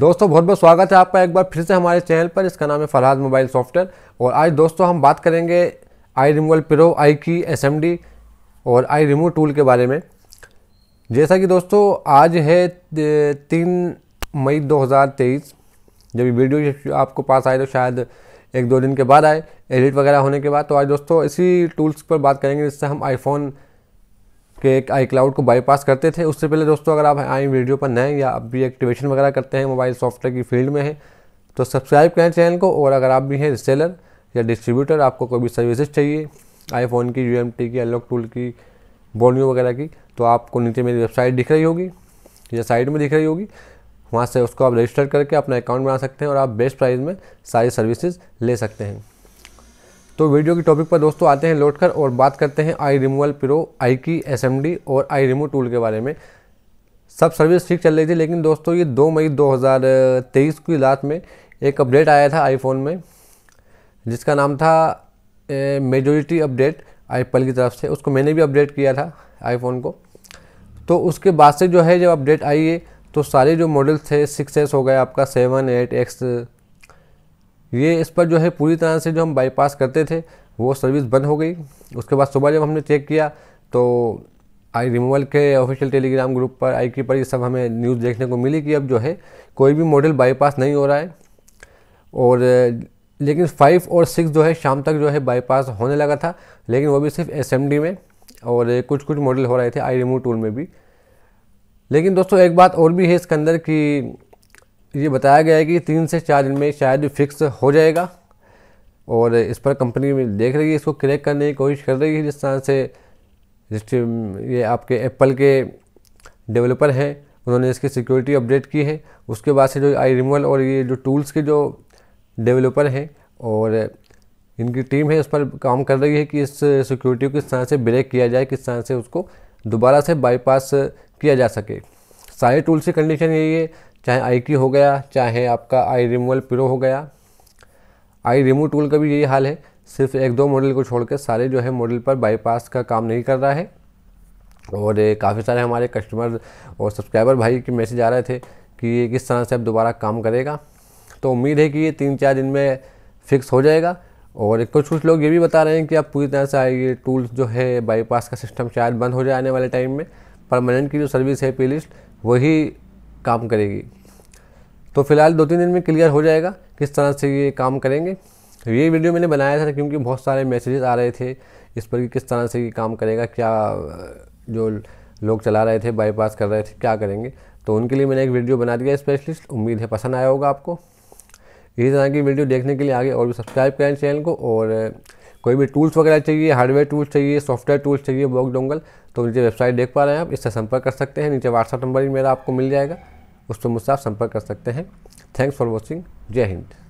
दोस्तों बहुत बहुत स्वागत है आपका एक बार फिर से हमारे चैनल पर इसका नाम है फरहाद मोबाइल सॉफ्टवेयर और आज दोस्तों हम बात करेंगे आई रिमूवल प्रो आई की एस और आई रिमूव टूल के बारे में जैसा कि दोस्तों आज है तीन मई 2023 जब वीडियो आपको पास आए तो शायद एक दो दिन के बाद आए एडिट वगैरह होने के बाद तो आज दोस्तों इसी टूल्स पर बात करेंगे जिससे हम आईफोन के आई क्लाउड को बाईपास करते थे उससे पहले दोस्तों अगर आप आई वीडियो पर नए या आप भी एक्टिवेशन वगैरह करते हैं मोबाइल सॉफ्टवेयर की फील्ड में हैं तो सब्सक्राइब करें चैनल को और अगर आप भी हैं रिसेलर या डिस्ट्रीब्यूटर आपको कोई भी सर्विसेज चाहिए आईफोन की यू की अनलॉक टूल की बोनियो वगैरह की तो आपको नीचे मेरी वेबसाइट दिख रही होगी या साइड में दिख रही होगी वहाँ से उसको आप रजिस्टर करके अपना अकाउंट बना सकते हैं और आप बेस्ट प्राइस में सारी सर्विसेज ले सकते हैं तो वीडियो के टॉपिक पर दोस्तों आते हैं लौट कर और बात करते हैं आई रिमूवल प्रो आई की एस और आई रिमूव टूल के बारे में सब सर्विस ठीक चल रही थी लेकिन दोस्तों ये 2 मई 2023 की रात में एक अपडेट आया था आईफोन में जिसका नाम था मेजोरिटी अपडेट आईपल की तरफ से उसको मैंने भी अपडेट किया था आईफोन को तो उसके बाद से जो है जब अपडेट आई है तो सारे जो मॉडल्स थे सिक्स हो गया आपका सेवन एट एक्स ये इस पर जो है पूरी तरह से जो हम बाईपास करते थे वो सर्विस बंद हो गई उसके बाद सुबह जब हमने चेक किया तो आई रिमूवल के ऑफिशियल टेलीग्राम ग्रुप पर आई की पर ये सब हमें न्यूज़ देखने को मिली कि अब जो है कोई भी मॉडल बाईपास नहीं हो रहा है और लेकिन फाइव और सिक्स जो है शाम तक जो है बाईपास होने लगा था लेकिन वो भी सिर्फ एस में और कुछ कुछ मॉडल हो रहे थे आई रिमूव टूल में भी लेकिन दोस्तों एक बात और भी है इसके अंदर कि ये बताया गया है कि तीन से चार दिन में शायद फिक्स हो जाएगा और इस पर कंपनी में देख रही है इसको क्रैक करने की कोशिश कर रही है जिस तरह से जिस ये आपके एप्पल के डेवलपर हैं उन्होंने इसकी सिक्योरिटी अपडेट की है उसके बाद से जो आई रिमूवल और ये जो टूल्स के जो डेवलपर हैं और इनकी टीम है उस पर काम कर रही है कि इस सिक्योरिटी को किस तरह से ब्रेक किया जाए किस तरह से उसको दोबारा से बाईपास किया जा सके सारे टूल्स की कंडीशन यही है चाहे आई हो गया चाहे आपका आई रिमूवल प्रो हो गया आई रिमूव टूल का भी यही हाल है सिर्फ एक दो मॉडल को छोड़ कर सारे जो है मॉडल पर बाईपास का काम नहीं कर रहा है और काफ़ी सारे हमारे कस्टमर और सब्सक्राइबर भाई के मैसेज आ रहे थे कि ये किस तरह से अब दोबारा काम करेगा तो उम्मीद है कि ये तीन चार दिन में फिक्स हो जाएगा और कुछ कुछ लोग ये भी बता रहे हैं कि अब पूरी तरह से ये टूल्स जो है बाईपास का सिस्टम शायद बंद हो जाए आने वाले टाइम में परमानेंट की जो सर्विस है पे लिस्ट वही काम करेगी तो फिलहाल दो तीन दिन में क्लियर हो जाएगा किस तरह से ये काम करेंगे तो ये वीडियो मैंने बनाया था क्योंकि बहुत सारे मैसेजेस आ रहे थे इस पर कि किस तरह से ये काम करेगा क्या जो लोग चला रहे थे बाईपास कर रहे थे क्या करेंगे तो उनके लिए मैंने एक वीडियो बना दिया स्पेशलिस्ट उम्मीद है पसंद आया होगा आपको इसी तरह की वीडियो देखने के लिए आगे और भी सब्सक्राइब करें चैनल को और कोई भी टूल्स वगैरह चाहिए हार्डवेयर टूल्स चाहिए सॉफ्टवेयर टूल्स चाहिए ब्लॉग डोंगल तो नीचे वेबसाइट देख पा रहे हैं आप इससे संपर्क कर सकते हैं नीचे व्हाट्सअप नंबर भी मेरा आपको मिल जाएगा उस पर मुझसे आप संपर्क कर सकते हैं थैंक्स फॉर वॉचिंग जय हिंद